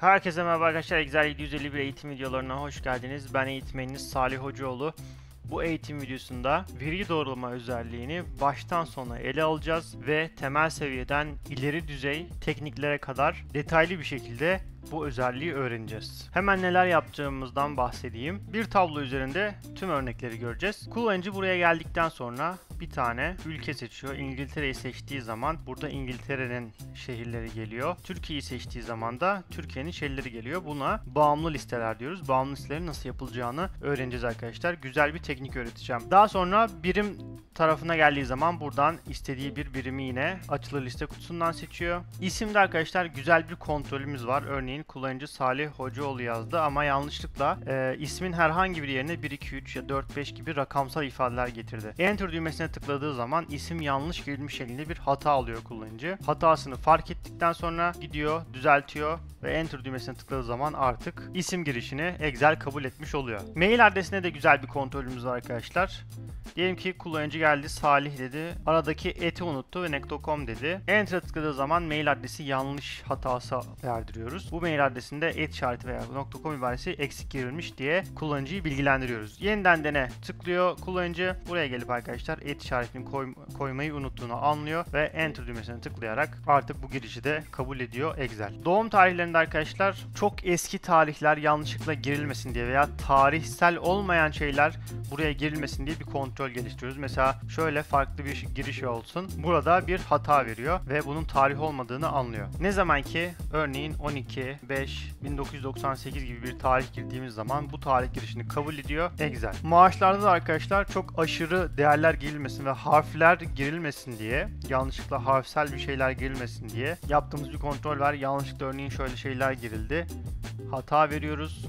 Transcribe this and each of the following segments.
Herkese merhaba arkadaşlar. Excel 751 eğitim videolarına hoş geldiniz. Ben eğitmeniniz Salih Hocaoğlu. Bu eğitim videosunda veri doğrulama özelliğini baştan sona ele alacağız ve temel seviyeden ileri düzey tekniklere kadar detaylı bir şekilde bu özelliği öğreneceğiz. Hemen neler yapacağımızdan bahsedeyim. Bir tablo üzerinde tüm örnekleri göreceğiz. Kullanıcı buraya geldikten sonra bir tane ülke seçiyor. İngiltere'yi seçtiği zaman burada İngiltere'nin şehirleri geliyor. Türkiye'yi seçtiği zaman da Türkiye'nin şehirleri geliyor. Buna bağımlı listeler diyoruz. Bağımlı listelerin nasıl yapılacağını öğreneceğiz arkadaşlar. Güzel bir teknik öğreteceğim. Daha sonra birim tarafına geldiği zaman buradan istediği bir birimi yine açılı liste kutusundan seçiyor. İsimde arkadaşlar güzel bir kontrolümüz var. Örneğin kullanıcı Salih Hocaoğlu yazdı ama yanlışlıkla e, ismin herhangi bir yerine 1, 2, 3 ya 4, 5 gibi rakamsal ifadeler getirdi. Enter düğmesine tıkladığı zaman isim yanlış girilmiş şeklinde bir hata alıyor kullanıcı. Hatasını fark ettikten sonra gidiyor, düzeltiyor ve Enter düğmesine tıkladığı zaman artık isim girişini Excel kabul etmiş oluyor. Mail adresine de güzel bir kontrolümüz var arkadaşlar. Diyelim ki kullanıcı gel geldi Salih dedi. Aradaki eti unuttu ve .com dedi. Enter tıkladığı zaman mail adresi yanlış hatası verdiriyoruz. Bu mail adresinde et işareti veya .com ibaresi eksik girilmiş diye kullanıcıyı bilgilendiriyoruz. Yeniden dene tıklıyor kullanıcı. Buraya gelip arkadaşlar et işaretini koy, koymayı unuttuğunu anlıyor ve Enter düğmesine tıklayarak artık bu girişi de kabul ediyor Excel. Doğum tarihlerinde arkadaşlar çok eski tarihler yanlışlıkla girilmesin diye veya tarihsel olmayan şeyler buraya girilmesin diye bir kontrol geliştiriyoruz. Mesela şöyle farklı bir giriş olsun. Burada bir hata veriyor ve bunun tarih olmadığını anlıyor. Ne zaman ki örneğin 12 5 1998 gibi bir tarih girdiğimiz zaman bu tarih girişini kabul ediyor. Excel. Maaşlarda da arkadaşlar çok aşırı değerler girilmesin ve harfler girilmesin diye yanlışlıkla harfsel bir şeyler girilmesin diye yaptığımız bir kontrol var. Yanlışlıkla örneğin şöyle şeyler girildi. Hata veriyoruz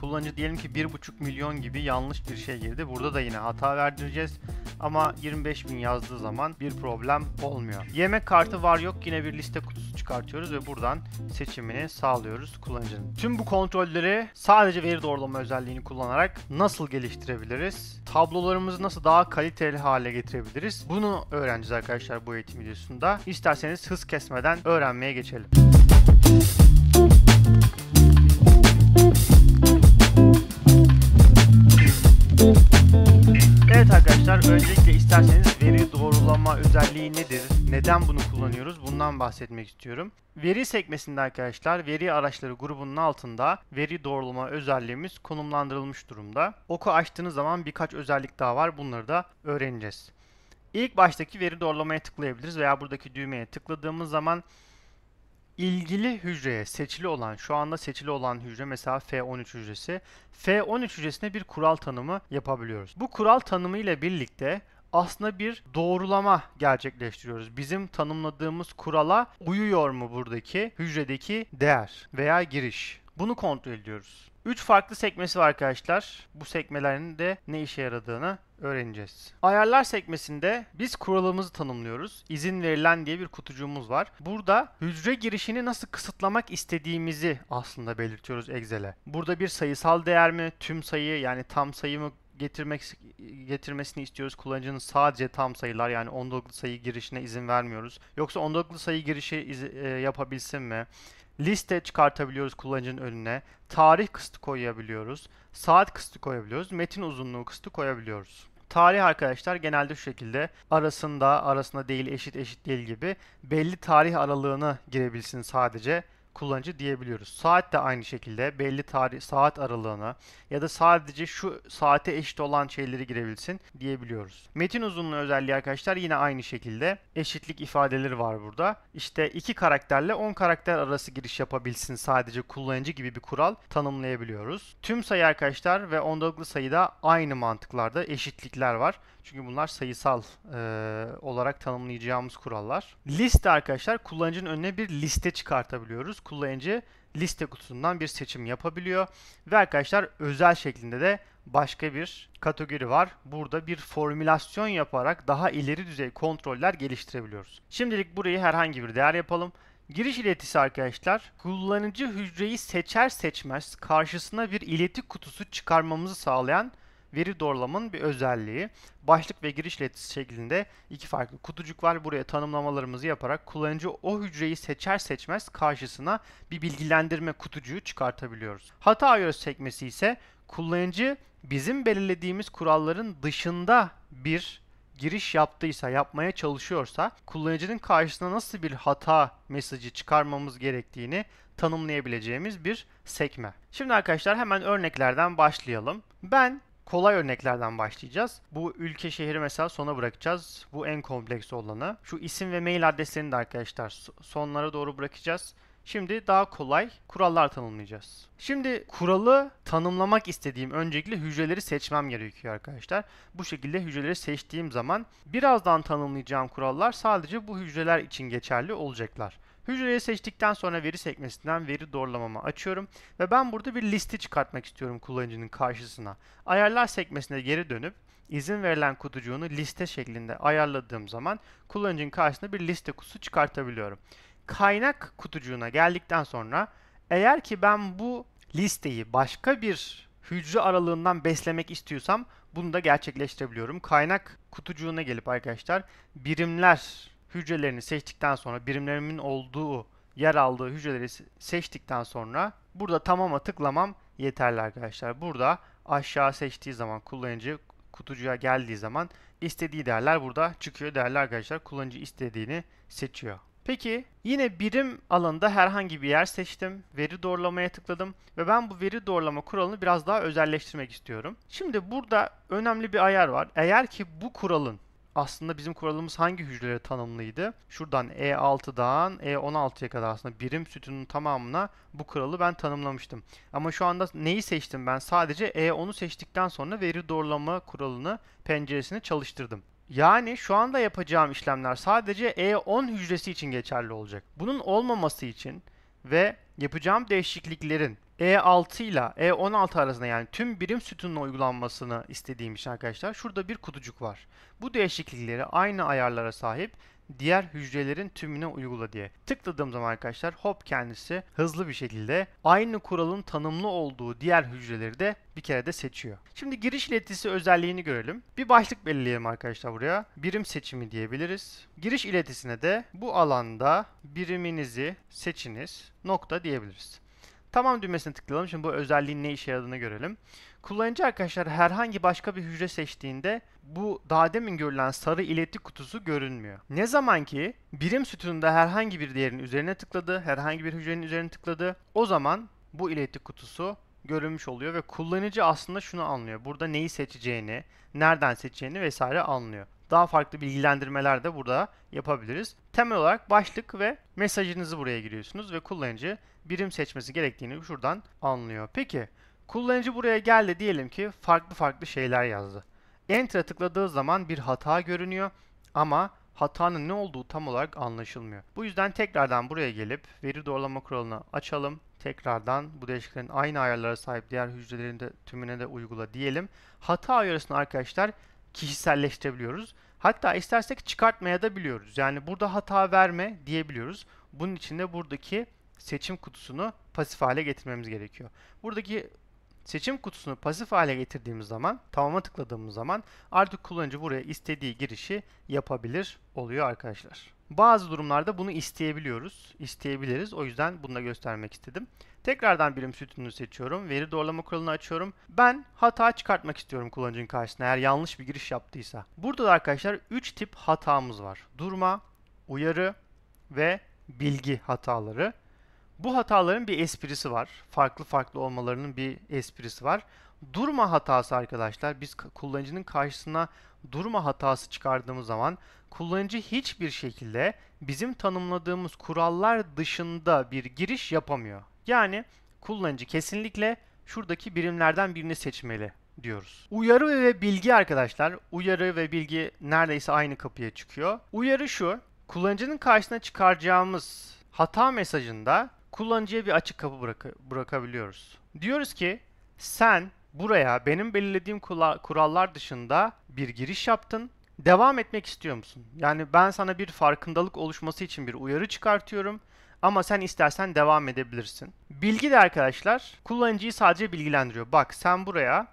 kullanıcı diyelim ki 1.5 milyon gibi yanlış bir şey girdi. Burada da yine hata verdireceğiz ama 25 bin yazdığı zaman bir problem olmuyor. Yemek kartı var yok yine bir liste kutusu çıkartıyoruz ve buradan seçimini sağlıyoruz kullanıcının. Tüm bu kontrolleri sadece veri doğrulama özelliğini kullanarak nasıl geliştirebiliriz? Tablolarımızı nasıl daha kaliteli hale getirebiliriz? Bunu öğreneceğiz arkadaşlar bu eğitim videosunda. İsterseniz hız kesmeden öğrenmeye geçelim. Müzik Evet arkadaşlar öncelikle isterseniz veri doğrulama özelliği nedir? Neden bunu kullanıyoruz? Bundan bahsetmek istiyorum. Veri sekmesinde arkadaşlar veri araçları grubunun altında veri doğrulama özelliğimiz konumlandırılmış durumda. Oku açtığınız zaman birkaç özellik daha var. Bunları da öğreneceğiz. İlk baştaki veri doğrulamaya tıklayabiliriz veya buradaki düğmeye tıkladığımız zaman ilgili hücreye seçili olan, şu anda seçili olan hücre mesela F13 hücresi. F13 hücresine bir kural tanımı yapabiliyoruz. Bu kural tanımı ile birlikte aslında bir doğrulama gerçekleştiriyoruz. Bizim tanımladığımız kurala uyuyor mu buradaki hücredeki değer veya giriş? Bunu kontrol ediyoruz. 3 farklı sekmesi var arkadaşlar. Bu sekmelerin de ne işe yaradığını öğreneceğiz. Ayarlar sekmesinde biz kuralımızı tanımlıyoruz. İzin verilen diye bir kutucuğumuz var. Burada hücre girişini nasıl kısıtlamak istediğimizi aslında belirtiyoruz Excel'e. Burada bir sayısal değer mi, tüm sayı yani tam sayı mı getirmek getirmesini istiyoruz. Kullanıcının sadece tam sayılar yani ondalıklı sayı girişine izin vermiyoruz. Yoksa ondalıklı sayı girişi iz, e, yapabilsin mi? liste çıkartabiliyoruz kullanıcının önüne, tarih kısıtı koyabiliyoruz, saat kısıtı koyabiliyoruz, metin uzunluğu kısıtı koyabiliyoruz. Tarih arkadaşlar genelde şu şekilde arasında, arasında değil, eşit, eşit değil gibi belli tarih aralığını girebilsin sadece kullanıcı diyebiliyoruz. Saat de aynı şekilde belli tarih saat aralığına ya da sadece şu saate eşit olan şeyleri girebilsin diyebiliyoruz. Metin uzunluğu özelliği arkadaşlar yine aynı şekilde eşitlik ifadeleri var burada. İşte iki karakterle 10 karakter arası giriş yapabilsin sadece kullanıcı gibi bir kural tanımlayabiliyoruz. Tüm sayı arkadaşlar ve ondalıklı sayıda aynı mantıklarda eşitlikler var. Çünkü bunlar sayısal e, olarak tanımlayacağımız kurallar. Liste arkadaşlar kullanıcının önüne bir liste çıkartabiliyoruz Kullanıcı liste kutusundan bir seçim yapabiliyor. Ve arkadaşlar özel şeklinde de başka bir kategori var. Burada bir formülasyon yaparak daha ileri düzey kontroller geliştirebiliyoruz. Şimdilik burayı herhangi bir değer yapalım. Giriş iletisi arkadaşlar kullanıcı hücreyi seçer seçmez karşısına bir ileti kutusu çıkarmamızı sağlayan veri doğrulamanın bir özelliği. Başlık ve giriş iletişim şeklinde iki farklı kutucuk var. Buraya tanımlamalarımızı yaparak kullanıcı o hücreyi seçer seçmez karşısına bir bilgilendirme kutucuğu çıkartabiliyoruz. Hata ayırı sekmesi ise kullanıcı bizim belirlediğimiz kuralların dışında bir giriş yaptıysa, yapmaya çalışıyorsa kullanıcının karşısına nasıl bir hata mesajı çıkarmamız gerektiğini tanımlayabileceğimiz bir sekme. Şimdi arkadaşlar hemen örneklerden başlayalım. Ben kolay örneklerden başlayacağız. Bu ülke şehri mesela sona bırakacağız. Bu en kompleks olanı. Şu isim ve mail adreslerini de arkadaşlar sonlara doğru bırakacağız. Şimdi daha kolay kurallar tanımlayacağız. Şimdi kuralı tanımlamak istediğim öncelikle hücreleri seçmem gerekiyor arkadaşlar. Bu şekilde hücreleri seçtiğim zaman birazdan tanımlayacağım kurallar sadece bu hücreler için geçerli olacaklar. Hücreyi seçtikten sonra veri sekmesinden veri doğrulamamı açıyorum ve ben burada bir liste çıkartmak istiyorum kullanıcının karşısına. Ayarlar sekmesine geri dönüp izin verilen kutucuğunu liste şeklinde ayarladığım zaman kullanıcının karşısına bir liste kutusu çıkartabiliyorum. Kaynak kutucuğuna geldikten sonra eğer ki ben bu listeyi başka bir hücre aralığından beslemek istiyorsam bunu da gerçekleştirebiliyorum. Kaynak kutucuğuna gelip arkadaşlar birimler hücrelerini seçtikten sonra birimlerimin olduğu yer aldığı hücreleri seçtikten sonra burada tamama tıklamam yeterli arkadaşlar. Burada aşağı seçtiği zaman kullanıcı kutucuya geldiği zaman istediği değerler burada çıkıyor değerli arkadaşlar. Kullanıcı istediğini seçiyor. Peki yine birim alanında herhangi bir yer seçtim. Veri doğrulamaya tıkladım ve ben bu veri doğrulama kuralını biraz daha özelleştirmek istiyorum. Şimdi burada önemli bir ayar var. Eğer ki bu kuralın aslında bizim kuralımız hangi hücrelere tanımlıydı? Şuradan E6'dan E16'ya kadar aslında birim sütunun tamamına bu kuralı ben tanımlamıştım. Ama şu anda neyi seçtim ben? Sadece E10'u seçtikten sonra veri doğrulama kuralını penceresini çalıştırdım. Yani şu anda yapacağım işlemler sadece E10 hücresi için geçerli olacak. Bunun olmaması için ve yapacağım değişikliklerin e6 ile E16 arasında yani tüm birim sütununa uygulanmasını istediğim arkadaşlar şurada bir kutucuk var. Bu değişiklikleri aynı ayarlara sahip diğer hücrelerin tümüne uygula diye. Tıkladığım zaman arkadaşlar hop kendisi hızlı bir şekilde aynı kuralın tanımlı olduğu diğer hücreleri de bir kere de seçiyor. Şimdi giriş iletisi özelliğini görelim. Bir başlık belirleyelim arkadaşlar buraya. Birim seçimi diyebiliriz. Giriş iletisine de bu alanda biriminizi seçiniz nokta diyebiliriz. Tamam düğmesine tıklayalım. Şimdi bu özelliğin ne işe yaradığını görelim. Kullanıcı arkadaşlar herhangi başka bir hücre seçtiğinde bu daha demin görülen sarı ileti kutusu görünmüyor. Ne zaman ki birim sütununda herhangi bir değerin üzerine tıkladı, herhangi bir hücrenin üzerine tıkladı o zaman bu ileti kutusu görünmüş oluyor ve kullanıcı aslında şunu anlıyor. Burada neyi seçeceğini, nereden seçeceğini vesaire anlıyor daha farklı bilgilendirmeler de burada yapabiliriz. Temel olarak başlık ve mesajınızı buraya giriyorsunuz ve kullanıcı birim seçmesi gerektiğini şuradan anlıyor. Peki kullanıcı buraya geldi diyelim ki farklı farklı şeyler yazdı. Enter'a tıkladığı zaman bir hata görünüyor ama hatanın ne olduğu tam olarak anlaşılmıyor. Bu yüzden tekrardan buraya gelip veri doğrulama kuralını açalım. Tekrardan bu değişikliklerin aynı ayarlara sahip diğer hücrelerin de tümüne de uygula diyelim. Hata ayarısını arkadaşlar kişiselleştirebiliyoruz. Hatta istersek çıkartmaya da biliyoruz. Yani burada hata verme diyebiliyoruz. Bunun için de buradaki seçim kutusunu pasif hale getirmemiz gerekiyor. Buradaki Seçim kutusunu pasif hale getirdiğimiz zaman, tamama tıkladığımız zaman artık kullanıcı buraya istediği girişi yapabilir oluyor arkadaşlar. Bazı durumlarda bunu isteyebiliyoruz, isteyebiliriz. O yüzden bunu da göstermek istedim. Tekrardan birim sütununu seçiyorum. Veri doğrulama kuralını açıyorum. Ben hata çıkartmak istiyorum kullanıcının karşısına eğer yanlış bir giriş yaptıysa. Burada da arkadaşlar 3 tip hatamız var. Durma, uyarı ve bilgi hataları. Bu hataların bir esprisi var. Farklı farklı olmalarının bir esprisi var. Durma hatası arkadaşlar. Biz kullanıcının karşısına durma hatası çıkardığımız zaman kullanıcı hiçbir şekilde bizim tanımladığımız kurallar dışında bir giriş yapamıyor. Yani kullanıcı kesinlikle şuradaki birimlerden birini seçmeli diyoruz. Uyarı ve bilgi arkadaşlar. Uyarı ve bilgi neredeyse aynı kapıya çıkıyor. Uyarı şu. Kullanıcının karşısına çıkaracağımız hata mesajında kullanıcıya bir açık kapı bırak bırakabiliyoruz. Diyoruz ki sen buraya benim belirlediğim kurallar dışında bir giriş yaptın. Devam etmek istiyor musun? Yani ben sana bir farkındalık oluşması için bir uyarı çıkartıyorum ama sen istersen devam edebilirsin. Bilgi de arkadaşlar kullanıcıyı sadece bilgilendiriyor. Bak sen buraya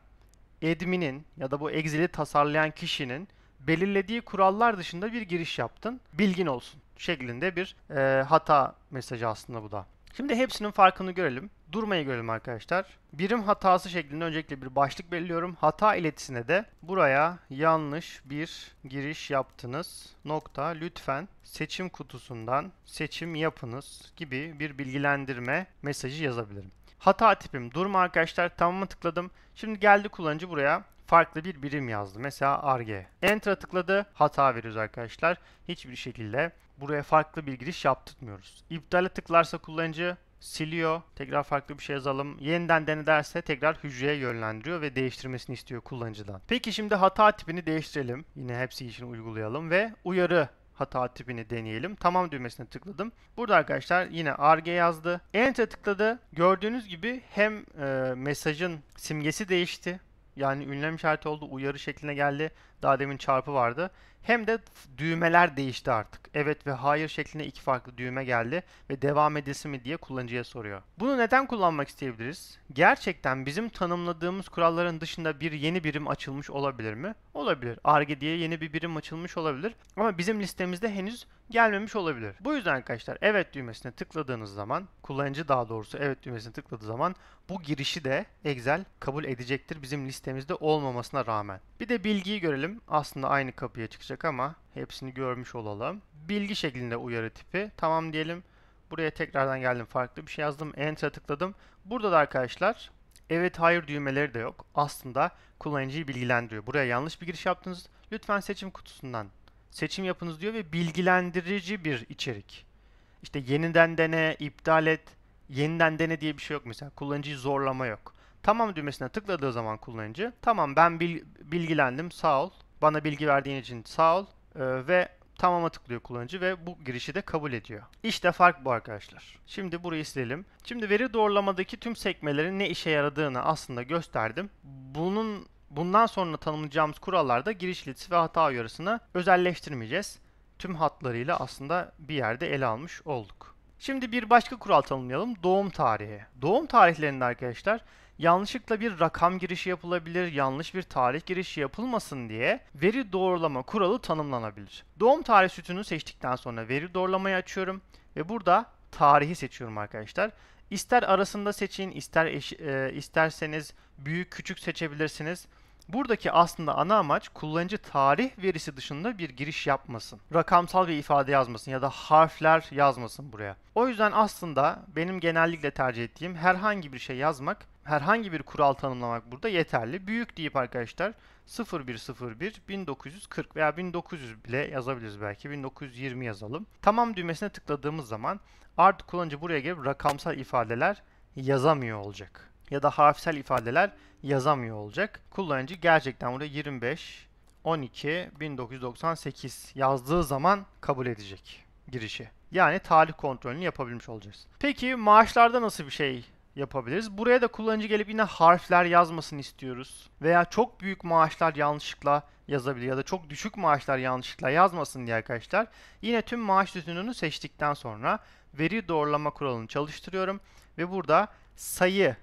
admin'in ya da bu Excel'i tasarlayan kişinin belirlediği kurallar dışında bir giriş yaptın. Bilgin olsun şeklinde bir e, hata mesajı aslında bu da. Şimdi hepsinin farkını görelim. Durmayı görelim arkadaşlar. Birim hatası şeklinde öncelikle bir başlık belirliyorum. Hata iletisine de buraya yanlış bir giriş yaptınız. Nokta lütfen seçim kutusundan seçim yapınız gibi bir bilgilendirme mesajı yazabilirim. Hata tipim durma arkadaşlar. Tamamı tıkladım. Şimdi geldi kullanıcı buraya farklı bir birim yazdı. Mesela arge. Enter'a tıkladı. Hata veriyoruz arkadaşlar. Hiçbir şekilde buraya farklı bir giriş yaptırmıyoruz. İptale tıklarsa kullanıcı siliyor. Tekrar farklı bir şey yazalım. Yeniden dene derse tekrar hücreye yönlendiriyor ve değiştirmesini istiyor kullanıcıdan. Peki şimdi hata tipini değiştirelim. Yine hepsi için uygulayalım ve uyarı hata tipini deneyelim. Tamam düğmesine tıkladım. Burada arkadaşlar yine arge yazdı. Enter tıkladı. Gördüğünüz gibi hem e, mesajın simgesi değişti yani ünlem işareti oldu, uyarı şekline geldi daha demin çarpı vardı. Hem de düğmeler değişti artık. Evet ve hayır şeklinde iki farklı düğme geldi ve devam edilsin mi diye kullanıcıya soruyor. Bunu neden kullanmak isteyebiliriz? Gerçekten bizim tanımladığımız kuralların dışında bir yeni birim açılmış olabilir mi? Olabilir. Arge diye yeni bir birim açılmış olabilir ama bizim listemizde henüz gelmemiş olabilir. Bu yüzden arkadaşlar evet düğmesine tıkladığınız zaman kullanıcı daha doğrusu evet düğmesine tıkladığı zaman bu girişi de Excel kabul edecektir bizim listemizde olmamasına rağmen. Bir de bilgiyi görelim bölüm aslında aynı kapıya çıkacak ama hepsini görmüş olalım. Bilgi şeklinde uyarı tipi. Tamam diyelim. Buraya tekrardan geldim. Farklı bir şey yazdım. Enter'a tıkladım. Burada da arkadaşlar evet hayır düğmeleri de yok. Aslında kullanıcıyı bilgilendiriyor. Buraya yanlış bir giriş yaptınız. Lütfen seçim kutusundan seçim yapınız diyor ve bilgilendirici bir içerik. İşte yeniden dene, iptal et, yeniden dene diye bir şey yok mesela. Kullanıcıyı zorlama yok. Tamam düğmesine tıkladığı zaman kullanıcı tamam ben bil, bilgilendim sağ ol. Bana bilgi verdiğin için sağ ol. E, ve tamama tıklıyor kullanıcı ve bu girişi de kabul ediyor. İşte fark bu arkadaşlar. Şimdi burayı silelim. Şimdi veri doğrulamadaki tüm sekmelerin ne işe yaradığını aslında gösterdim. Bunun bundan sonra tanımlayacağımız kurallarda giriş iltisi ve hata uyarısını özelleştirmeyeceğiz. Tüm hatlarıyla aslında bir yerde ele almış olduk. Şimdi bir başka kural tanımlayalım. Doğum tarihi. Doğum tarihlerinde arkadaşlar yanlışlıkla bir rakam girişi yapılabilir, yanlış bir tarih girişi yapılmasın diye veri doğrulama kuralı tanımlanabilir. Doğum tarih sütunu seçtikten sonra veri doğrulamayı açıyorum ve burada tarihi seçiyorum arkadaşlar. İster arasında seçin, ister eş, e, isterseniz büyük küçük seçebilirsiniz. Buradaki aslında ana amaç kullanıcı tarih verisi dışında bir giriş yapmasın. Rakamsal bir ifade yazmasın ya da harfler yazmasın buraya. O yüzden aslında benim genellikle tercih ettiğim herhangi bir şey yazmak herhangi bir kural tanımlamak burada yeterli. Büyük deyip arkadaşlar 0101 1940 veya 1900 bile yazabiliriz belki. 1920 yazalım. Tamam düğmesine tıkladığımız zaman artık kullanıcı buraya gelip rakamsal ifadeler yazamıyor olacak. Ya da harfsel ifadeler yazamıyor olacak. Kullanıcı gerçekten burada 25 12 1998 yazdığı zaman kabul edecek girişi. Yani talih kontrolünü yapabilmiş olacağız. Peki maaşlarda nasıl bir şey yapabiliriz. Buraya da kullanıcı gelip yine harfler yazmasını istiyoruz. Veya çok büyük maaşlar yanlışlıkla yazabilir ya da çok düşük maaşlar yanlışlıkla yazmasın diye arkadaşlar. Yine tüm maaş düzenini seçtikten sonra veri doğrulama kuralını çalıştırıyorum ve burada sayı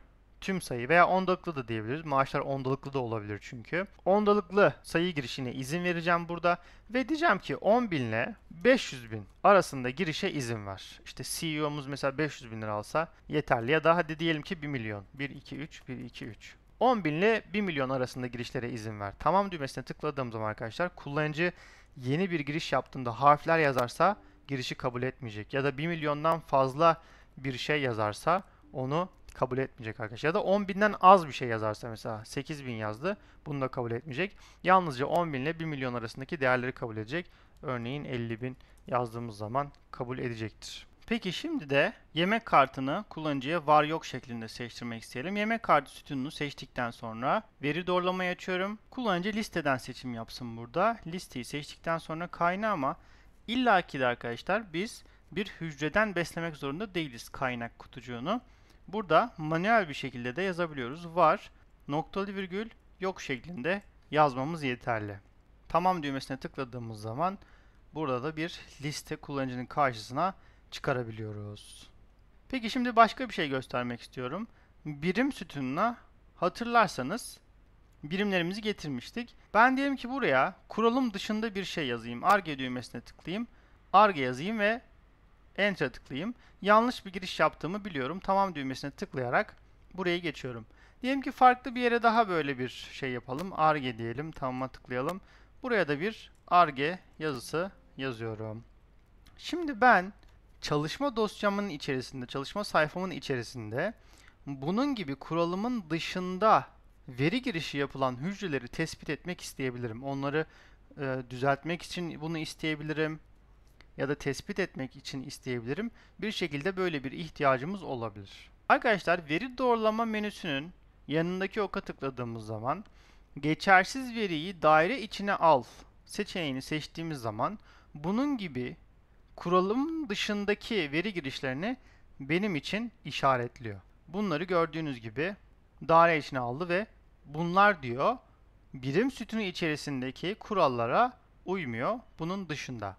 tüm sayı veya ondalıklı da diyebiliriz. Maaşlar ondalıklı da olabilir çünkü. Ondalıklı sayı girişine izin vereceğim burada ve diyeceğim ki 10 bin ile 500 bin arasında girişe izin ver. İşte CEO'muz mesela 500 bin lira alsa yeterli ya da hadi diyelim ki 1 milyon. 1, 2, 3, 1, 2, 3. 10 bin ile 1 milyon arasında girişlere izin ver. Tamam düğmesine tıkladığım zaman arkadaşlar kullanıcı yeni bir giriş yaptığında harfler yazarsa girişi kabul etmeyecek. Ya da 1 milyondan fazla bir şey yazarsa onu kabul etmeyecek arkadaşlar. Ya da 10.000'den az bir şey yazarsa mesela 8.000 yazdı. Bunu da kabul etmeyecek. Yalnızca 10.000 ile 1 milyon arasındaki değerleri kabul edecek. Örneğin 50.000 yazdığımız zaman kabul edecektir. Peki şimdi de yemek kartını kullanıcıya var yok şeklinde seçtirmek isteyelim. Yemek kartı sütununu seçtikten sonra veri doğrulamayı açıyorum. Kullanıcı listeden seçim yapsın burada. Listeyi seçtikten sonra kaynağı ama illaki de arkadaşlar biz bir hücreden beslemek zorunda değiliz kaynak kutucuğunu. Burada manuel bir şekilde de yazabiliyoruz. Var, noktalı virgül, yok şeklinde yazmamız yeterli. Tamam düğmesine tıkladığımız zaman burada da bir liste kullanıcının karşısına çıkarabiliyoruz. Peki şimdi başka bir şey göstermek istiyorum. Birim sütununa hatırlarsanız birimlerimizi getirmiştik. Ben diyelim ki buraya kuralım dışında bir şey yazayım. Arge düğmesine tıklayayım. Arge yazayım ve Enter'a tıklayayım. Yanlış bir giriş yaptığımı biliyorum. Tamam düğmesine tıklayarak buraya geçiyorum. Diyelim ki farklı bir yere daha böyle bir şey yapalım. Arge diyelim. Tamam'a tıklayalım. Buraya da bir arge yazısı yazıyorum. Şimdi ben çalışma dosyamın içerisinde, çalışma sayfamın içerisinde bunun gibi kuralımın dışında veri girişi yapılan hücreleri tespit etmek isteyebilirim. Onları e, düzeltmek için bunu isteyebilirim ya da tespit etmek için isteyebilirim. Bir şekilde böyle bir ihtiyacımız olabilir. Arkadaşlar veri doğrulama menüsünün yanındaki oka tıkladığımız zaman geçersiz veriyi daire içine al seçeneğini seçtiğimiz zaman bunun gibi kuralım dışındaki veri girişlerini benim için işaretliyor. Bunları gördüğünüz gibi daire içine aldı ve bunlar diyor birim sütunu içerisindeki kurallara uymuyor bunun dışında.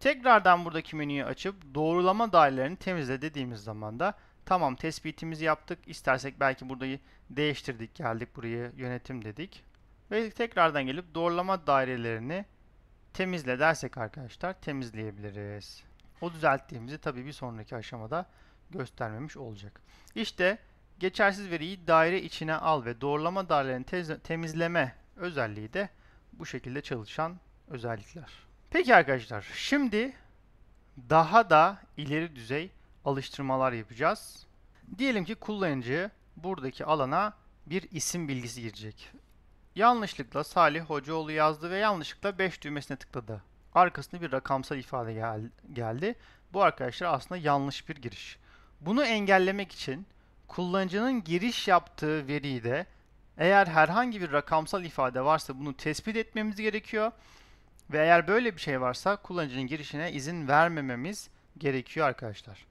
Tekrardan buradaki menüyü açıp doğrulama dairelerini temizle dediğimiz zaman da tamam tespitimizi yaptık. İstersek belki burayı değiştirdik geldik buraya yönetim dedik. Ve tekrardan gelip doğrulama dairelerini temizle dersek arkadaşlar temizleyebiliriz. O düzelttiğimizi tabii bir sonraki aşamada göstermemiş olacak. İşte geçersiz veriyi daire içine al ve doğrulama dairelerini temizleme özelliği de bu şekilde çalışan özellikler. Peki arkadaşlar, şimdi daha da ileri düzey alıştırmalar yapacağız. Diyelim ki kullanıcı buradaki alana bir isim bilgisi girecek. Yanlışlıkla Salih Hocaoğlu yazdı ve yanlışlıkla 5 düğmesine tıkladı. Arkasında bir rakamsal ifade gel geldi. Bu arkadaşlar aslında yanlış bir giriş. Bunu engellemek için kullanıcının giriş yaptığı veriyi de eğer herhangi bir rakamsal ifade varsa bunu tespit etmemiz gerekiyor ve eğer böyle bir şey varsa kullanıcının girişine izin vermememiz gerekiyor arkadaşlar.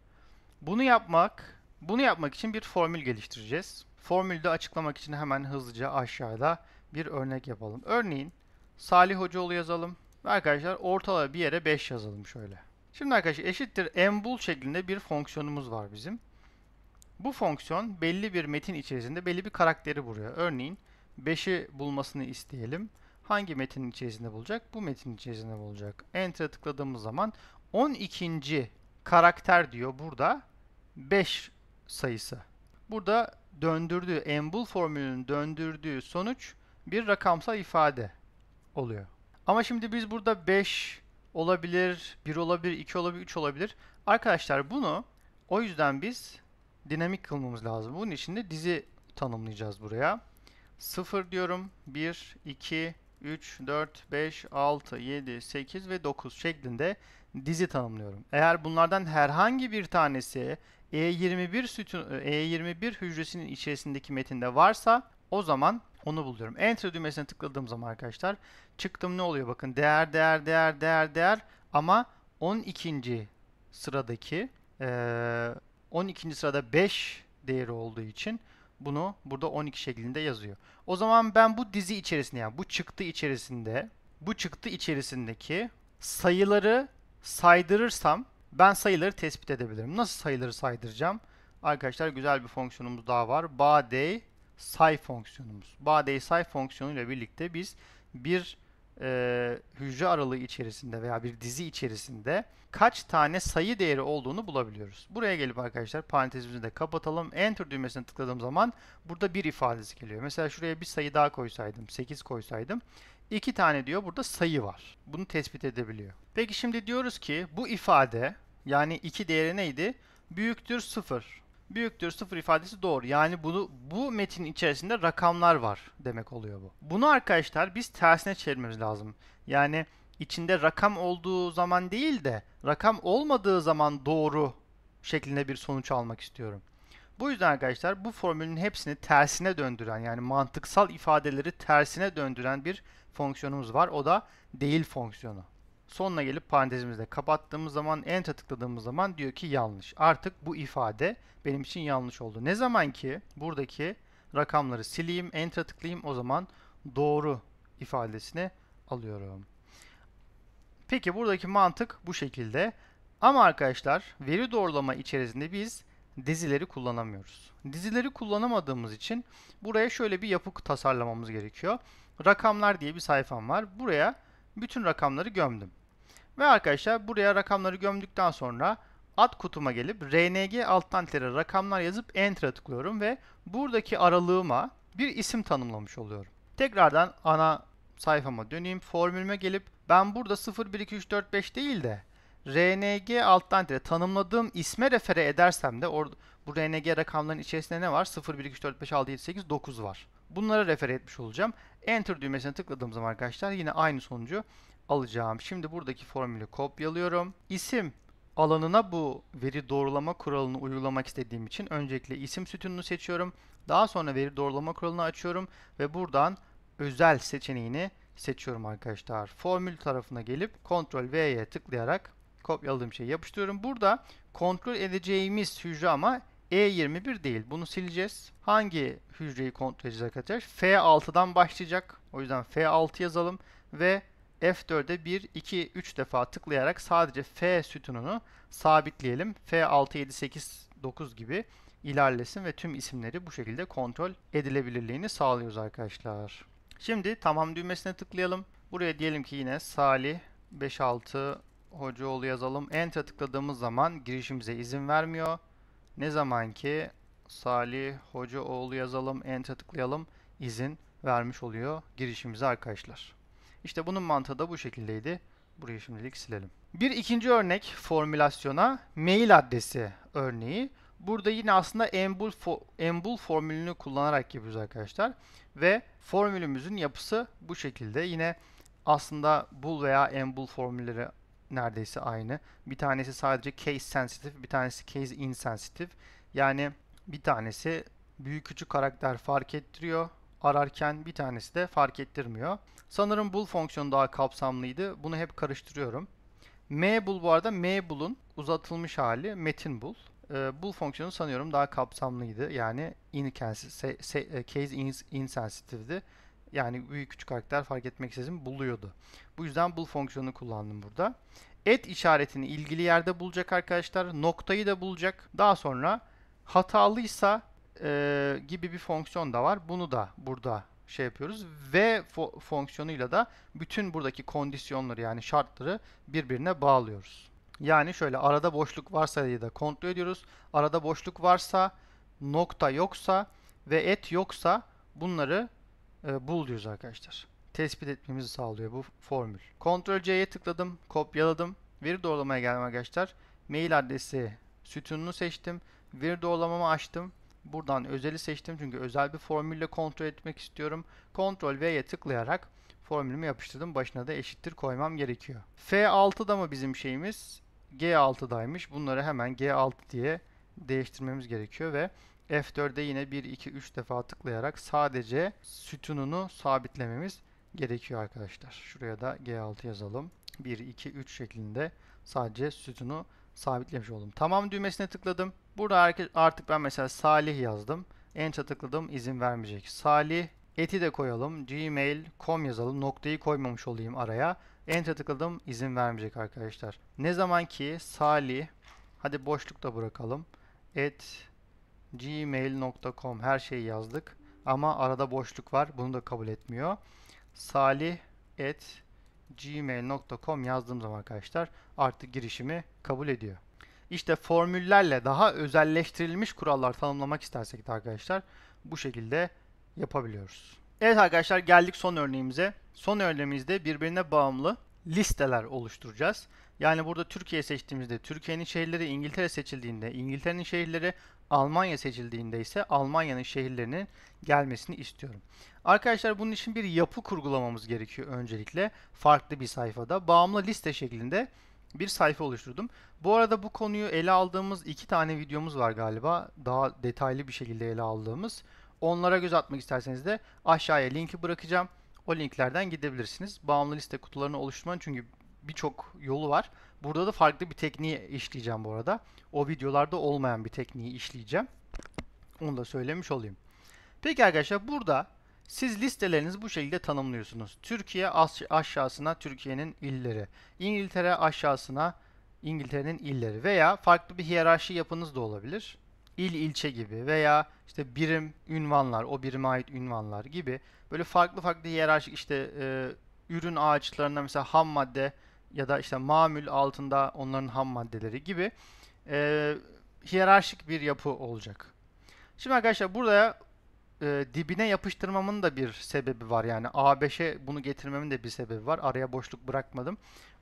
Bunu yapmak, bunu yapmak için bir formül geliştireceğiz. Formülü de açıklamak için hemen hızlıca aşağıda bir örnek yapalım. Örneğin Salih Hocaoğlu yazalım. Arkadaşlar ortalama bir yere 5 yazalım şöyle. Şimdi arkadaşlar eşittir embul şeklinde bir fonksiyonumuz var bizim. Bu fonksiyon belli bir metin içerisinde belli bir karakteri vuruyor. Örneğin 5'i bulmasını isteyelim hangi metin içerisinde bulacak? Bu metin içerisinde bulacak. Enter'a tıkladığımız zaman 12. karakter diyor burada 5 sayısı. Burada döndürdüğü embul formülünün döndürdüğü sonuç bir rakamsal ifade oluyor. Ama şimdi biz burada 5 olabilir, 1 olabilir, 2 olabilir, 3 olabilir. Arkadaşlar bunu o yüzden biz dinamik kılmamız lazım. Bunun için de dizi tanımlayacağız buraya. 0 diyorum, 1, 2, 3, 4, 5, 6, 7, 8 ve 9 şeklinde dizi tanımlıyorum. Eğer bunlardan herhangi bir tanesi E21 sütun E21 hücresinin içerisindeki metinde varsa o zaman onu buluyorum. Enter düğmesine tıkladığım zaman arkadaşlar çıktım ne oluyor bakın değer değer değer değer değer ama 12. sıradaki 12. sırada 5 değeri olduğu için bunu burada 12 şeklinde yazıyor. O zaman ben bu dizi içerisinde yani bu çıktı içerisinde bu çıktı içerisindeki sayıları saydırırsam ben sayıları tespit edebilirim. Nasıl sayıları saydıracağım? Arkadaşlar güzel bir fonksiyonumuz daha var. Body say fonksiyonumuz. Body say fonksiyonuyla birlikte biz bir e, hücre aralığı içerisinde veya bir dizi içerisinde kaç tane sayı değeri olduğunu bulabiliyoruz. Buraya gelip arkadaşlar parantezimizi de kapatalım. Enter düğmesine tıkladığım zaman burada bir ifadesi geliyor. Mesela şuraya bir sayı daha koysaydım, 8 koysaydım. 2 tane diyor burada sayı var. Bunu tespit edebiliyor. Peki şimdi diyoruz ki bu ifade yani 2 değeri neydi? Büyüktür 0 büyüktür 0 ifadesi doğru. Yani bunu bu metin içerisinde rakamlar var demek oluyor bu. Bunu arkadaşlar biz tersine çevirmemiz lazım. Yani içinde rakam olduğu zaman değil de rakam olmadığı zaman doğru şeklinde bir sonuç almak istiyorum. Bu yüzden arkadaşlar bu formülün hepsini tersine döndüren yani mantıksal ifadeleri tersine döndüren bir fonksiyonumuz var. O da değil fonksiyonu sonuna gelip parantezimizde kapattığımız zaman enter tıkladığımız zaman diyor ki yanlış. Artık bu ifade benim için yanlış oldu. Ne zaman ki buradaki rakamları sileyim, enter tıklayayım o zaman doğru ifadesini alıyorum. Peki buradaki mantık bu şekilde. Ama arkadaşlar veri doğrulama içerisinde biz dizileri kullanamıyoruz. Dizileri kullanamadığımız için buraya şöyle bir yapı tasarlamamız gerekiyor. Rakamlar diye bir sayfam var. Buraya bütün rakamları gömdüm. Ve arkadaşlar buraya rakamları gömdükten sonra ad kutuma gelip rng alttan tere rakamlar yazıp enter'a tıklıyorum ve buradaki aralığıma bir isim tanımlamış oluyorum. Tekrardan ana sayfama döneyim. Formülüme gelip ben burada 0 1 2 3 4 5 değil de rng alttan tere tanımladığım isme refere edersem de or bu rng rakamların içerisinde ne var? 0 1 2 3 4 5 6 7 8 9 var. Bunlara refer etmiş olacağım. Enter düğmesine tıkladığım zaman arkadaşlar yine aynı sonucu alacağım. Şimdi buradaki formülü kopyalıyorum. İsim alanına bu veri doğrulama kuralını uygulamak istediğim için öncelikle isim sütununu seçiyorum. Daha sonra veri doğrulama kuralını açıyorum ve buradan özel seçeneğini seçiyorum arkadaşlar. Formül tarafına gelip Ctrl V'ye tıklayarak kopyaladığım şeyi yapıştırıyorum. Burada kontrol edeceğimiz hücre ama e21 değil. Bunu sileceğiz. Hangi hücreyi kontrol edecek arkadaşlar? F6'dan başlayacak. O yüzden F6 yazalım ve F4'e 1, 2, 3 defa tıklayarak sadece F sütununu sabitleyelim. F6, 7, 8, 9 gibi ilerlesin ve tüm isimleri bu şekilde kontrol edilebilirliğini sağlıyoruz arkadaşlar. Şimdi tamam düğmesine tıklayalım. Buraya diyelim ki yine Salih 56 Hocaoğlu yazalım. Enter tıkladığımız zaman girişimize izin vermiyor. Ne zaman ki Salih Hoca Oğlu yazalım, enter tıklayalım izin vermiş oluyor girişimize arkadaşlar. İşte bunun mantığı da bu şekildeydi. Burayı şimdilik silelim. Bir ikinci örnek formülasyona mail adresi örneği. Burada yine aslında embul, fo embul formülünü kullanarak yapıyoruz arkadaşlar. Ve formülümüzün yapısı bu şekilde. Yine aslında bul veya embul formülleri neredeyse aynı. Bir tanesi sadece case sensitive, bir tanesi case insensitive. Yani bir tanesi büyük küçük karakter fark ettiriyor ararken bir tanesi de fark ettirmiyor. Sanırım bul fonksiyonu daha kapsamlıydı. Bunu hep karıştırıyorum. mbool bu arada mbool'un uzatılmış hali metin bul. E, ee, bool fonksiyonu sanıyorum daha kapsamlıydı. Yani in case, e, case insensitive'di yani büyük küçük karakter fark etmeksizin buluyordu. Bu yüzden bul fonksiyonunu kullandım burada. Et işaretini ilgili yerde bulacak arkadaşlar. Noktayı da bulacak. Daha sonra hatalıysa e, gibi bir fonksiyon da var. Bunu da burada şey yapıyoruz. Ve fo fonksiyonuyla da bütün buradaki kondisyonları yani şartları birbirine bağlıyoruz. Yani şöyle arada boşluk varsa diye de kontrol ediyoruz. Arada boşluk varsa, nokta yoksa ve et yoksa bunları e, bul diyoruz arkadaşlar. Tespit etmemizi sağlıyor bu formül. Ctrl C'ye tıkladım, kopyaladım. Veri doğrulamaya geldim arkadaşlar. Mail adresi sütununu seçtim. Veri doğrulamamı açtım. Buradan özeli seçtim çünkü özel bir formülle kontrol etmek istiyorum. Ctrl V'ye tıklayarak formülümü yapıştırdım. Başına da eşittir koymam gerekiyor. f 6 da mı bizim şeyimiz? G6'daymış. Bunları hemen G6 diye değiştirmemiz gerekiyor ve F4'e yine 1, 2, 3 defa tıklayarak sadece sütununu sabitlememiz gerekiyor arkadaşlar. Şuraya da G6 yazalım. 1, 2, 3 şeklinde sadece sütunu sabitlemiş oldum. Tamam düğmesine tıkladım. Burada artık ben mesela Salih yazdım. Enter tıkladım izin vermeyecek. Salih eti de koyalım. Gmail.com yazalım. Noktayı koymamış olayım araya. Enter tıkladım izin vermeyecek arkadaşlar. Ne zaman ki Salih hadi boşlukta bırakalım. Et gmail.com her şeyi yazdık. Ama arada boşluk var. Bunu da kabul etmiyor. Salih et gmail.com yazdığım zaman arkadaşlar artık girişimi kabul ediyor. İşte formüllerle daha özelleştirilmiş kurallar tanımlamak istersek de arkadaşlar bu şekilde yapabiliyoruz. Evet arkadaşlar geldik son örneğimize. Son örneğimizde birbirine bağımlı listeler oluşturacağız. Yani burada Türkiye seçtiğimizde Türkiye'nin şehirleri, İngiltere seçildiğinde İngiltere'nin şehirleri, Almanya seçildiğinde ise Almanya'nın şehirlerinin gelmesini istiyorum. Arkadaşlar bunun için bir yapı kurgulamamız gerekiyor öncelikle. Farklı bir sayfada bağımlı liste şeklinde bir sayfa oluşturdum. Bu arada bu konuyu ele aldığımız iki tane videomuz var galiba. Daha detaylı bir şekilde ele aldığımız. Onlara göz atmak isterseniz de aşağıya linki bırakacağım. O linklerden gidebilirsiniz. Bağımlı liste kutularını oluşturmanın çünkü birçok yolu var. Burada da farklı bir tekniği işleyeceğim bu arada. O videolarda olmayan bir tekniği işleyeceğim. Onu da söylemiş olayım. Peki arkadaşlar burada siz listelerinizi bu şekilde tanımlıyorsunuz. Türkiye aşağısına Türkiye'nin illeri, İngiltere aşağısına İngiltere'nin illeri veya farklı bir hiyerarşi yapınız da olabilir. İl ilçe gibi veya işte birim ünvanlar, o birime ait ünvanlar gibi böyle farklı farklı hiyerarşik işte e, ürün ağaçlarında mesela ham madde ya da işte mamül altında onların ham maddeleri gibi e, hiyerarşik bir yapı olacak. Şimdi arkadaşlar burada e, dibine yapıştırmamın da bir sebebi var. Yani A5'e bunu getirmemin de bir sebebi var. Araya boşluk bırakmadım.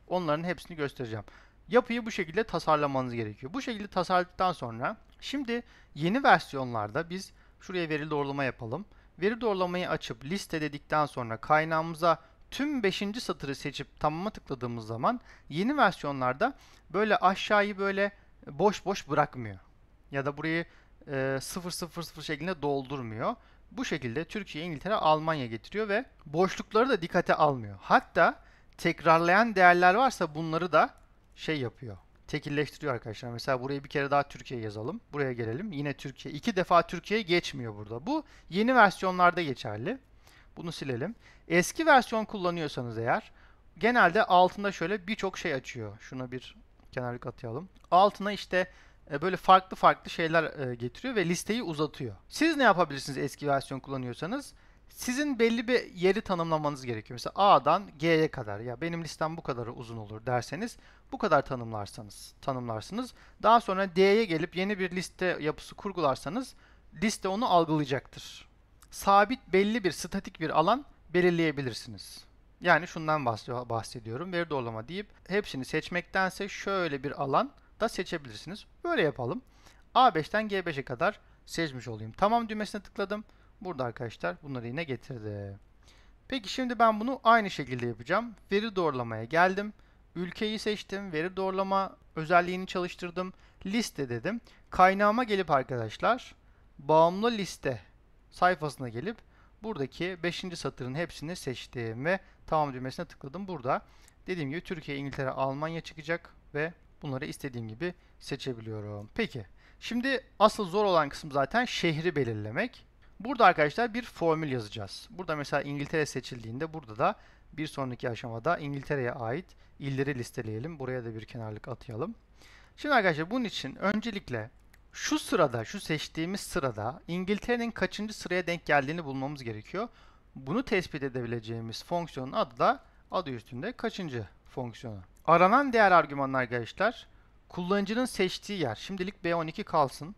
Onların hepsini göstereceğim. Yapıyı bu şekilde tasarlamanız gerekiyor. Bu şekilde tasarladıktan sonra şimdi yeni versiyonlarda biz şuraya veri doğrulama yapalım. Veri doğrulamayı açıp liste dedikten sonra kaynağımıza tüm 5. satırı seçip tamama tıkladığımız zaman yeni versiyonlarda böyle aşağıyı böyle boş boş bırakmıyor. Ya da burayı e, 0 0 0 şeklinde doldurmuyor. Bu şekilde Türkiye, İngiltere, Almanya getiriyor ve boşlukları da dikkate almıyor. Hatta tekrarlayan değerler varsa bunları da şey yapıyor. Tekilleştiriyor arkadaşlar. Mesela burayı bir kere daha Türkiye yazalım. Buraya gelelim. Yine Türkiye. İki defa Türkiye geçmiyor burada. Bu yeni versiyonlarda geçerli. Bunu silelim. Eski versiyon kullanıyorsanız eğer genelde altında şöyle birçok şey açıyor. Şuna bir kenarlık atayalım. Altına işte e, böyle farklı farklı şeyler e, getiriyor ve listeyi uzatıyor. Siz ne yapabilirsiniz eski versiyon kullanıyorsanız? Sizin belli bir yeri tanımlamanız gerekiyor. Mesela A'dan G'ye kadar ya benim listem bu kadar uzun olur derseniz bu kadar tanımlarsanız tanımlarsınız. Daha sonra D'ye gelip yeni bir liste yapısı kurgularsanız liste onu algılayacaktır sabit belli bir statik bir alan belirleyebilirsiniz. Yani şundan bahsediyorum. Veri doğrulama deyip hepsini seçmektense şöyle bir alan da seçebilirsiniz. Böyle yapalım. A5'ten G5'e kadar seçmiş olayım. Tamam düğmesine tıkladım. Burada arkadaşlar bunları yine getirdi. Peki şimdi ben bunu aynı şekilde yapacağım. Veri doğrulamaya geldim. Ülkeyi seçtim. Veri doğrulama özelliğini çalıştırdım. Liste dedim. Kaynağıma gelip arkadaşlar bağımlı liste sayfasına gelip buradaki 5. satırın hepsini seçtim ve tamam düğmesine tıkladım. Burada dediğim gibi Türkiye, İngiltere, Almanya çıkacak ve bunları istediğim gibi seçebiliyorum. Peki şimdi asıl zor olan kısım zaten şehri belirlemek. Burada arkadaşlar bir formül yazacağız. Burada mesela İngiltere seçildiğinde burada da bir sonraki aşamada İngiltere'ye ait illeri listeleyelim. Buraya da bir kenarlık atayalım. Şimdi arkadaşlar bunun için öncelikle şu sırada, şu seçtiğimiz sırada İngiltere'nin kaçıncı sıraya denk geldiğini bulmamız gerekiyor. Bunu tespit edebileceğimiz fonksiyonun adı da adı üstünde kaçıncı fonksiyonu. Aranan değer argümanlar arkadaşlar kullanıcının seçtiği yer. Şimdilik B12 kalsın.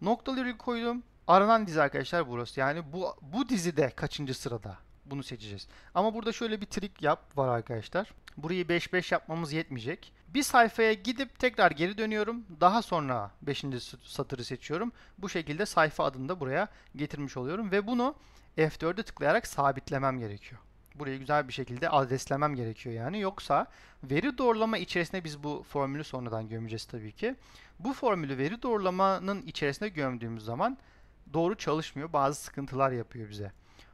Noktalı virgül koydum. Aranan dizi arkadaşlar burası. Yani bu, bu dizide kaçıncı sırada? Bunu seçeceğiz. Ama burada şöyle bir trik yap var arkadaşlar. Burayı 5-5 yapmamız yetmeyecek. Bir sayfaya gidip tekrar geri dönüyorum. Daha sonra 5. satırı seçiyorum. Bu şekilde sayfa adını da buraya getirmiş oluyorum. Ve bunu F4'e tıklayarak sabitlemem gerekiyor. Burayı güzel bir şekilde adreslemem gerekiyor yani. Yoksa veri doğrulama içerisinde biz bu formülü sonradan gömeceğiz tabii ki. Bu formülü veri doğrulamanın içerisinde gömdüğümüz zaman doğru çalışmıyor. Bazı sıkıntılar yapıyor bize.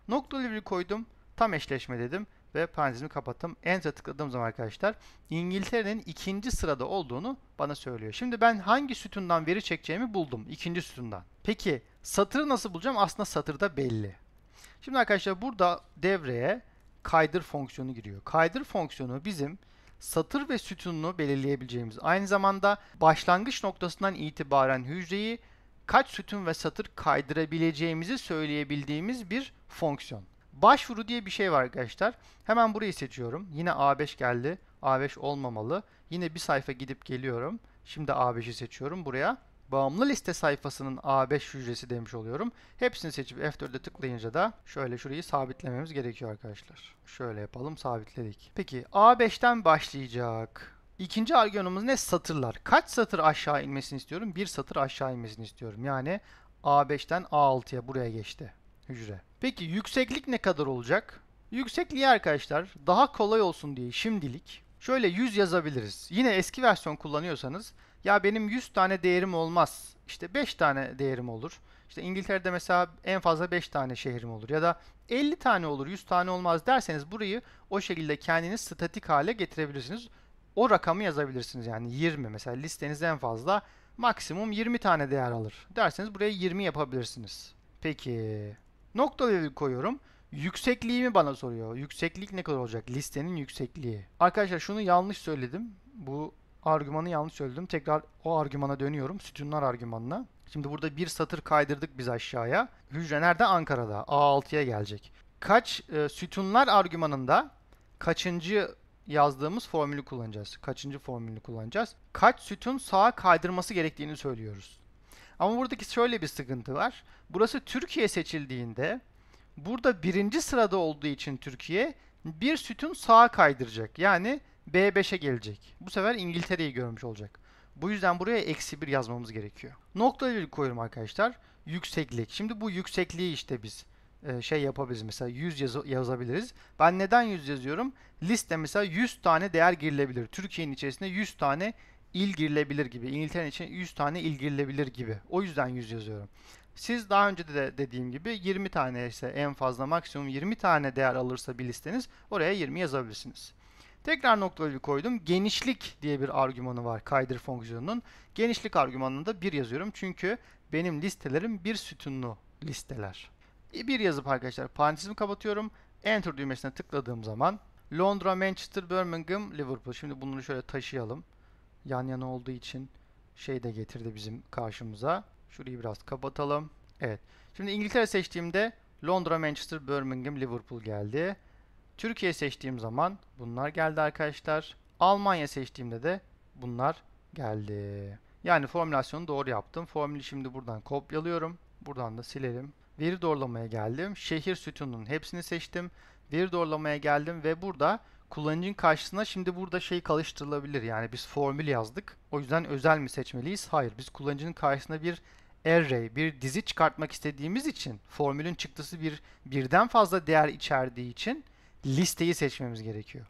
Noktalı bir koydum. Tam eşleşme dedim ve parantezimi kapattım. Enter'a tıkladığım zaman arkadaşlar İngiltere'nin ikinci sırada olduğunu bana söylüyor. Şimdi ben hangi sütundan veri çekeceğimi buldum. ikinci sütundan. Peki satırı nasıl bulacağım? Aslında satırda belli. Şimdi arkadaşlar burada devreye kaydır fonksiyonu giriyor. Kaydır fonksiyonu bizim satır ve sütununu belirleyebileceğimiz aynı zamanda başlangıç noktasından itibaren hücreyi kaç sütun ve satır kaydırabileceğimizi söyleyebildiğimiz bir fonksiyon. Başvuru diye bir şey var arkadaşlar. Hemen burayı seçiyorum. Yine A5 geldi. A5 olmamalı. Yine bir sayfa gidip geliyorum. Şimdi A5'i seçiyorum buraya. Bağımlı liste sayfasının A5 hücresi demiş oluyorum. Hepsini seçip F4'e tıklayınca da şöyle şurayı sabitlememiz gerekiyor arkadaşlar. Şöyle yapalım sabitledik. Peki A5'ten başlayacak. İkinci argümanımız ne? Satırlar. Kaç satır aşağı inmesini istiyorum? Bir satır aşağı inmesini istiyorum. Yani A5'ten A6'ya buraya geçti hücre. Peki yükseklik ne kadar olacak? Yüksekliği arkadaşlar daha kolay olsun diye şimdilik şöyle 100 yazabiliriz. Yine eski versiyon kullanıyorsanız ya benim 100 tane değerim olmaz. İşte 5 tane değerim olur. İşte İngiltere'de mesela en fazla 5 tane şehrim olur ya da 50 tane olur 100 tane olmaz derseniz burayı o şekilde kendiniz statik hale getirebilirsiniz. O rakamı yazabilirsiniz yani 20 mesela listenizde en fazla maksimum 20 tane değer alır derseniz buraya 20 yapabilirsiniz. Peki virgül koyuyorum. Yüksekliğimi bana soruyor. Yükseklik ne kadar olacak? Listenin yüksekliği. Arkadaşlar şunu yanlış söyledim. Bu argümanı yanlış söyledim. Tekrar o argümana dönüyorum. Sütunlar argümanına. Şimdi burada bir satır kaydırdık biz aşağıya. Hücre nerede? Ankara'da. A6'ya gelecek. Kaç e, sütunlar argümanında kaçıncı yazdığımız formülü kullanacağız. Kaçıncı formülü kullanacağız? Kaç sütun sağa kaydırması gerektiğini söylüyoruz. Ama buradaki şöyle bir sıkıntı var. Burası Türkiye seçildiğinde burada birinci sırada olduğu için Türkiye bir sütun sağa kaydıracak. Yani B5'e gelecek. Bu sefer İngiltere'yi görmüş olacak. Bu yüzden buraya eksi 1 yazmamız gerekiyor. Nokta virgül koyuyorum arkadaşlar. Yükseklik. Şimdi bu yüksekliği işte biz e, şey yapabiliriz. Mesela 100 yaz yazabiliriz. Ben neden 100 yazıyorum? Liste mesela 100 tane değer girilebilir. Türkiye'nin içerisinde 100 tane il girilebilir gibi. İngiltere için 100 tane il girilebilir gibi. O yüzden 100 yazıyorum. Siz daha önce de dediğim gibi 20 tane ise en fazla maksimum 20 tane değer alırsa bir listeniz oraya 20 yazabilirsiniz. Tekrar noktaları koydum. Genişlik diye bir argümanı var kaydır fonksiyonunun. Genişlik argümanını da 1 yazıyorum. Çünkü benim listelerim bir sütunlu listeler. 1 e, yazıp arkadaşlar parantezimi kapatıyorum. Enter düğmesine tıkladığım zaman Londra, Manchester, Birmingham, Liverpool. Şimdi bunları şöyle taşıyalım yan yana olduğu için şey de getirdi bizim karşımıza. Şurayı biraz kapatalım. Evet. Şimdi İngiltere seçtiğimde Londra, Manchester, Birmingham, Liverpool geldi. Türkiye seçtiğim zaman bunlar geldi arkadaşlar. Almanya seçtiğimde de bunlar geldi. Yani formülasyonu doğru yaptım. Formülü şimdi buradan kopyalıyorum. Buradan da silelim. Veri doğrulamaya geldim. Şehir sütununun hepsini seçtim. Veri doğrulamaya geldim ve burada kullanıcının karşısına şimdi burada şey karıştırılabilir. Yani biz formül yazdık. O yüzden özel mi seçmeliyiz? Hayır. Biz kullanıcının karşısına bir array, bir dizi çıkartmak istediğimiz için formülün çıktısı bir birden fazla değer içerdiği için listeyi seçmemiz gerekiyor.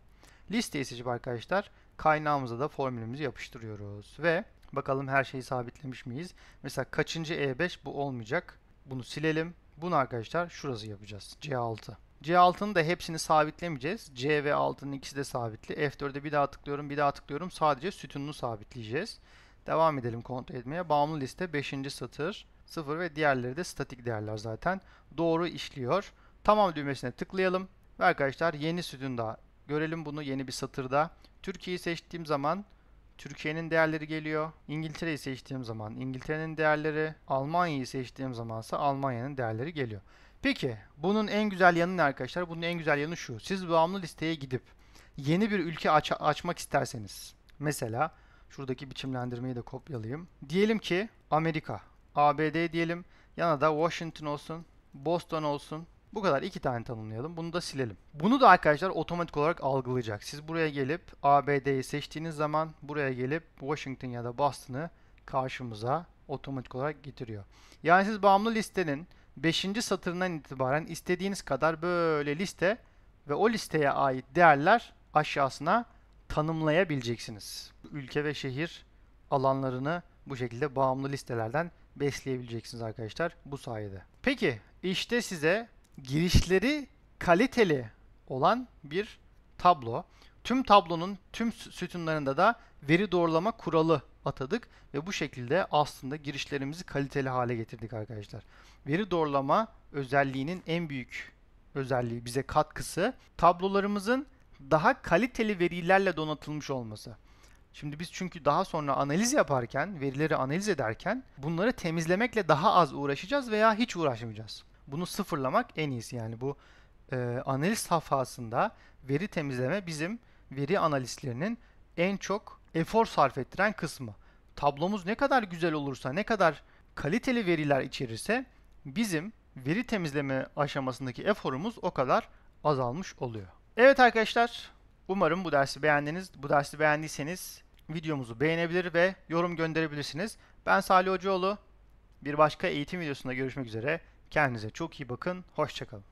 Listeyi seçip arkadaşlar kaynağımıza da formülümüzü yapıştırıyoruz ve bakalım her şeyi sabitlemiş miyiz? Mesela kaçıncı E5 bu olmayacak. Bunu silelim. Bunu arkadaşlar şurası yapacağız. C6. C6'nın da hepsini sabitlemeyeceğiz. C ve 6'nın ikisi de sabitli. F4'e bir daha tıklıyorum, bir daha tıklıyorum. Sadece sütununu sabitleyeceğiz. Devam edelim kontrol etmeye. Bağımlı liste 5. satır 0 ve diğerleri de statik değerler zaten. Doğru işliyor. Tamam düğmesine tıklayalım. Ve arkadaşlar yeni sütunda görelim bunu yeni bir satırda. Türkiye'yi seçtiğim zaman Türkiye'nin değerleri geliyor. İngiltere'yi seçtiğim zaman İngiltere'nin değerleri, Almanya'yı seçtiğim zamansa Almanya'nın değerleri geliyor. Peki bunun en güzel yanı ne arkadaşlar? Bunun en güzel yanı şu. Siz bağımlı listeye gidip yeni bir ülke aç açmak isterseniz mesela şuradaki biçimlendirmeyi de kopyalayayım. Diyelim ki Amerika, ABD diyelim. Yana da Washington olsun, Boston olsun. Bu kadar iki tane tanımlayalım. Bunu da silelim. Bunu da arkadaşlar otomatik olarak algılayacak. Siz buraya gelip ABD'yi seçtiğiniz zaman buraya gelip Washington ya da Boston'ı karşımıza otomatik olarak getiriyor. Yani siz bağımlı listenin 5. satırından itibaren istediğiniz kadar böyle liste ve o listeye ait değerler aşağısına tanımlayabileceksiniz. Ülke ve şehir alanlarını bu şekilde bağımlı listelerden besleyebileceksiniz arkadaşlar bu sayede. Peki işte size girişleri kaliteli olan bir tablo. Tüm tablonun tüm sütunlarında da veri doğrulama kuralı atadık ve bu şekilde aslında girişlerimizi kaliteli hale getirdik arkadaşlar. Veri doğrulama özelliğinin en büyük özelliği bize katkısı tablolarımızın daha kaliteli verilerle donatılmış olması. Şimdi biz çünkü daha sonra analiz yaparken, verileri analiz ederken bunları temizlemekle daha az uğraşacağız veya hiç uğraşmayacağız. Bunu sıfırlamak en iyisi yani bu e, analiz safhasında veri temizleme bizim veri analistlerinin en çok efor sarf ettiren kısmı. Tablomuz ne kadar güzel olursa, ne kadar kaliteli veriler içerirse bizim veri temizleme aşamasındaki eforumuz o kadar azalmış oluyor. Evet arkadaşlar, umarım bu dersi beğendiniz. Bu dersi beğendiyseniz videomuzu beğenebilir ve yorum gönderebilirsiniz. Ben Salih Hocaoğlu. Bir başka eğitim videosunda görüşmek üzere. Kendinize çok iyi bakın. Hoşçakalın.